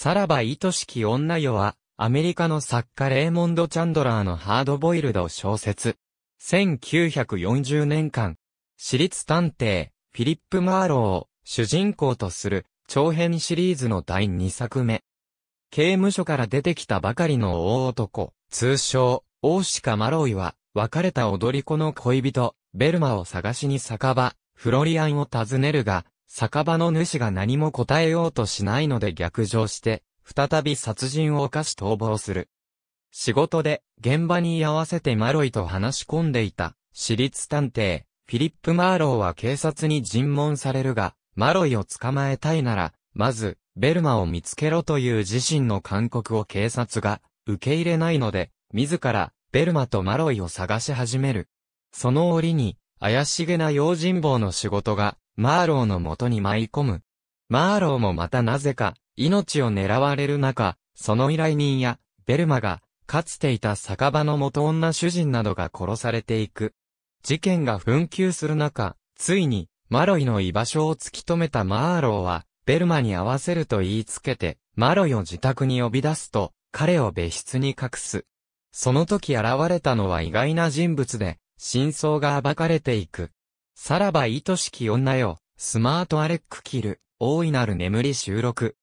さらば愛しき女よは、アメリカの作家レーモンド・チャンドラーのハードボイルド小説。1940年間、私立探偵、フィリップ・マーローを主人公とする長編シリーズの第2作目。刑務所から出てきたばかりの大男、通称、大鹿マロイは、別れた踊り子の恋人、ベルマを探しに酒場、フロリアンを訪ねるが、酒場の主が何も答えようとしないので逆上して、再び殺人を犯し逃亡する。仕事で、現場に居合わせてマロイと話し込んでいた、私立探偵、フィリップ・マーローは警察に尋問されるが、マロイを捕まえたいなら、まず、ベルマを見つけろという自身の勧告を警察が受け入れないので、自らベルマとマロイを探し始める。その折に、怪しげな用心棒の仕事がマーローの元に舞い込む。マーローもまたなぜか、命を狙われる中、その依頼人や、ベルマが、かつていた酒場の元女主人などが殺されていく。事件が紛糾する中、ついに、マロイの居場所を突き止めたマーローは、ベルマに会わせると言いつけて、マロイを自宅に呼び出すと、彼を別室に隠す。その時現れたのは意外な人物で、真相が暴かれていく。さらば愛しき女よ、スマートアレックキル、大いなる眠り収録。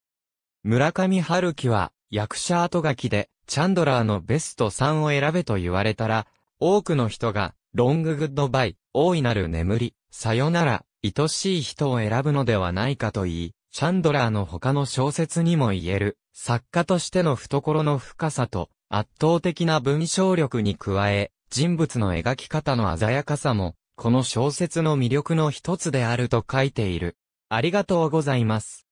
村上春樹は、役者後書きで、チャンドラーのベスト3を選べと言われたら、多くの人が、ロンググッドバイ、大いなる眠り、さよなら、愛しい人を選ぶのではないかと言い、チャンドラーの他の小説にも言える、作家としての懐の深さと、圧倒的な文章力に加え、人物の描き方の鮮やかさも、この小説の魅力の一つであると書いている。ありがとうございます。